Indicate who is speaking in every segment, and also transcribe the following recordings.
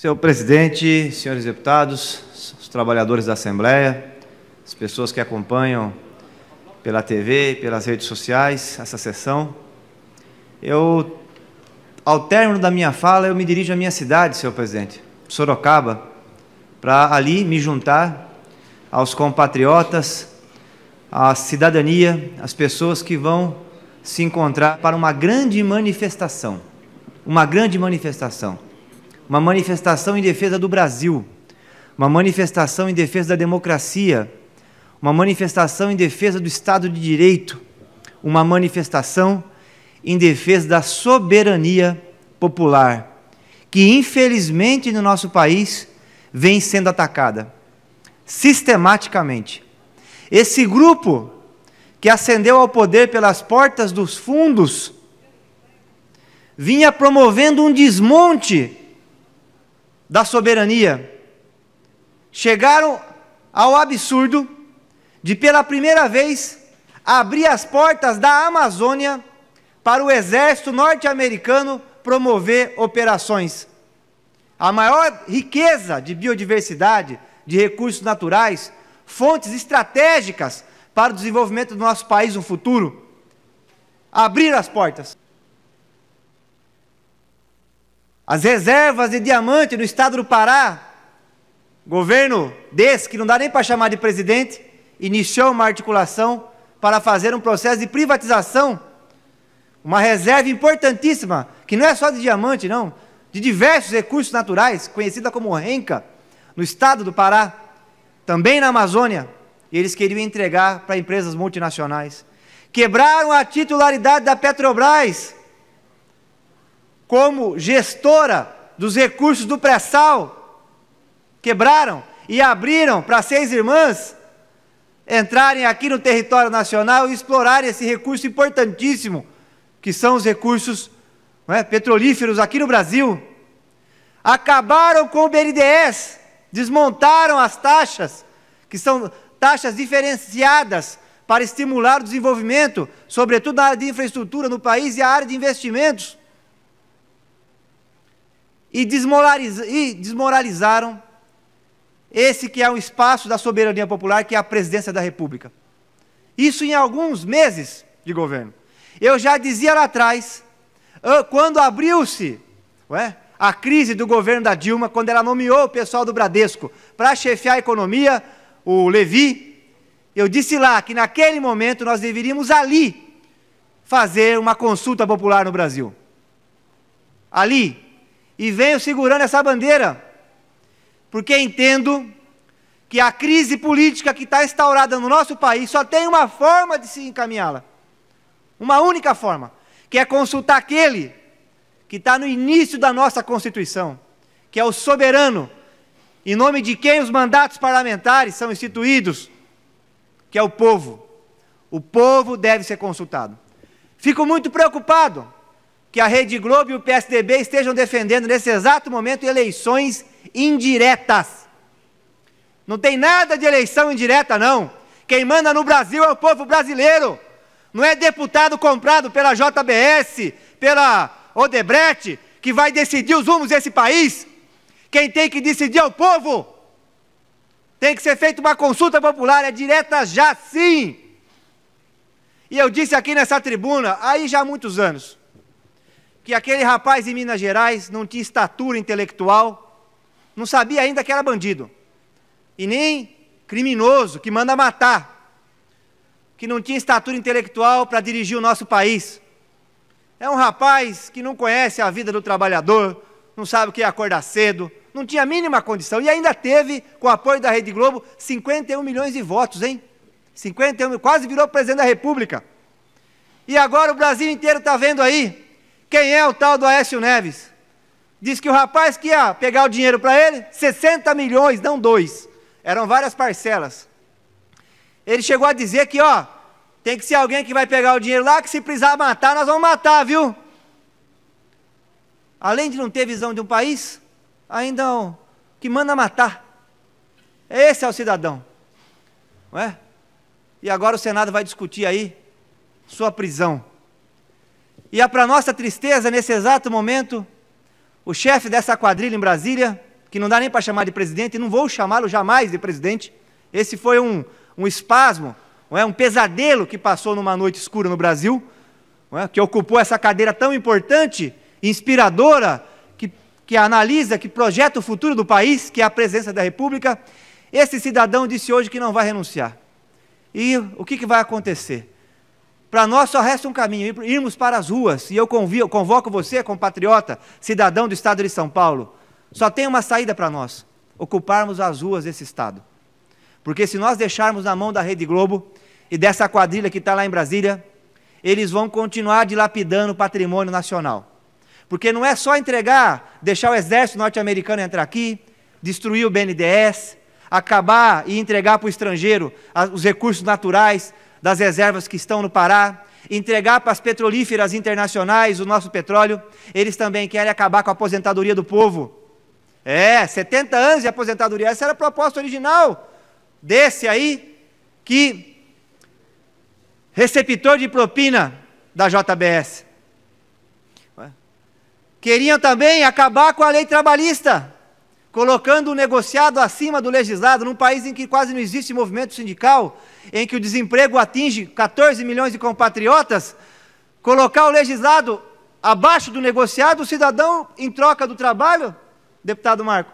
Speaker 1: Senhor presidente, senhores deputados, os trabalhadores da Assembleia, as pessoas que acompanham pela TV, pelas redes sociais, essa sessão. Eu, ao término da minha fala, eu me dirijo à minha cidade, senhor presidente, Sorocaba, para ali me juntar aos compatriotas, à cidadania, às pessoas que vão se encontrar para uma grande manifestação, uma grande manifestação uma manifestação em defesa do Brasil, uma manifestação em defesa da democracia, uma manifestação em defesa do Estado de Direito, uma manifestação em defesa da soberania popular, que infelizmente no nosso país vem sendo atacada sistematicamente. Esse grupo que ascendeu ao poder pelas portas dos fundos vinha promovendo um desmonte da soberania, chegaram ao absurdo de, pela primeira vez, abrir as portas da Amazônia para o exército norte-americano promover operações. A maior riqueza de biodiversidade, de recursos naturais, fontes estratégicas para o desenvolvimento do nosso país no futuro, abrir as portas. As reservas de diamante no estado do Pará, governo desse, que não dá nem para chamar de presidente, iniciou uma articulação para fazer um processo de privatização, uma reserva importantíssima, que não é só de diamante, não, de diversos recursos naturais, conhecida como renca, no estado do Pará, também na Amazônia, e eles queriam entregar para empresas multinacionais. Quebraram a titularidade da Petrobras como gestora dos recursos do pré-sal, quebraram e abriram para seis irmãs entrarem aqui no território nacional e explorarem esse recurso importantíssimo, que são os recursos é, petrolíferos aqui no Brasil. Acabaram com o BNDES, desmontaram as taxas, que são taxas diferenciadas para estimular o desenvolvimento, sobretudo na área de infraestrutura no país e a área de investimentos e, e desmoralizaram esse que é o espaço da soberania popular, que é a presidência da República. Isso em alguns meses de governo. Eu já dizia lá atrás, ah, quando abriu-se a crise do governo da Dilma, quando ela nomeou o pessoal do Bradesco para chefiar a economia, o Levi, eu disse lá que naquele momento nós deveríamos ali fazer uma consulta popular no Brasil. Ali, e venho segurando essa bandeira, porque entendo que a crise política que está instaurada no nosso país só tem uma forma de se encaminhá-la. Uma única forma, que é consultar aquele que está no início da nossa Constituição, que é o soberano, em nome de quem os mandatos parlamentares são instituídos, que é o povo. O povo deve ser consultado. Fico muito preocupado que a Rede Globo e o PSDB estejam defendendo nesse exato momento eleições indiretas. Não tem nada de eleição indireta, não. Quem manda no Brasil é o povo brasileiro. Não é deputado comprado pela JBS, pela Odebrecht, que vai decidir os rumos desse país. Quem tem que decidir é o povo. Tem que ser feita uma consulta popular, é direta já sim. E eu disse aqui nessa tribuna, aí já há muitos anos, que aquele rapaz em Minas Gerais não tinha estatura intelectual, não sabia ainda que era bandido, e nem criminoso que manda matar, que não tinha estatura intelectual para dirigir o nosso país. É um rapaz que não conhece a vida do trabalhador, não sabe o que é acordar cedo, não tinha a mínima condição. E ainda teve, com o apoio da Rede Globo, 51 milhões de votos, hein? 51, quase virou presidente da República. E agora o Brasil inteiro está vendo aí quem é o tal do Aécio Neves? Diz que o rapaz que ia pegar o dinheiro para ele, 60 milhões, não dois. Eram várias parcelas. Ele chegou a dizer que, ó, tem que ser alguém que vai pegar o dinheiro lá, que se precisar matar, nós vamos matar, viu? Além de não ter visão de um país, ainda o que manda matar. Esse é o cidadão. Não é? E agora o Senado vai discutir aí sua prisão. E é para nossa tristeza, nesse exato momento, o chefe dessa quadrilha em Brasília, que não dá nem para chamar de presidente, e não vou chamá-lo jamais de presidente, esse foi um, um espasmo, é? um pesadelo que passou numa noite escura no Brasil, é? que ocupou essa cadeira tão importante, inspiradora, que, que analisa, que projeta o futuro do país, que é a presença da República. Esse cidadão disse hoje que não vai renunciar. E o que, que vai acontecer? Para nós só resta um caminho, irmos para as ruas. E eu convio, convoco você, compatriota, cidadão do estado de São Paulo. Só tem uma saída para nós: ocuparmos as ruas desse estado. Porque se nós deixarmos na mão da Rede Globo e dessa quadrilha que está lá em Brasília, eles vão continuar dilapidando o patrimônio nacional. Porque não é só entregar, deixar o exército norte-americano entrar aqui, destruir o BNDES, acabar e entregar para o estrangeiro os recursos naturais, das reservas que estão no Pará, entregar para as petrolíferas internacionais o nosso petróleo, eles também querem acabar com a aposentadoria do povo. É, 70 anos de aposentadoria, essa era a proposta original desse aí, que receptor de propina da JBS. Queriam também acabar com a lei trabalhista colocando o negociado acima do legislado, num país em que quase não existe movimento sindical, em que o desemprego atinge 14 milhões de compatriotas, colocar o legislado abaixo do negociado, o cidadão, em troca do trabalho, deputado Marco,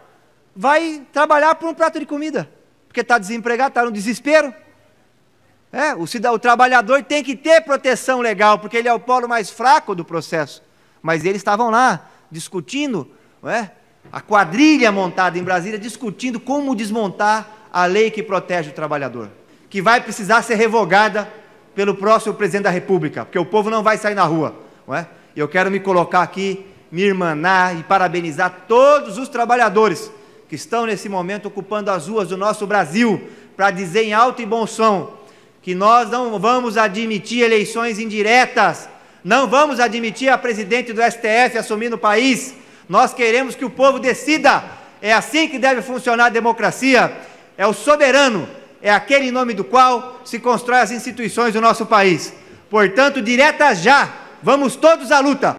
Speaker 1: vai trabalhar por um prato de comida, porque está desempregado, está no desespero. É, o, o trabalhador tem que ter proteção legal, porque ele é o polo mais fraco do processo. Mas eles estavam lá, discutindo, não é? a quadrilha montada em Brasília discutindo como desmontar a lei que protege o trabalhador, que vai precisar ser revogada pelo próximo presidente da República, porque o povo não vai sair na rua. Não é? Eu quero me colocar aqui, me irmanar e parabenizar todos os trabalhadores que estão nesse momento ocupando as ruas do nosso Brasil para dizer em alto e bom som que nós não vamos admitir eleições indiretas, não vamos admitir a presidente do STF assumindo o país nós queremos que o povo decida. É assim que deve funcionar a democracia. É o soberano, é aquele em nome do qual se constrói as instituições do nosso país. Portanto, direta já, vamos todos à luta.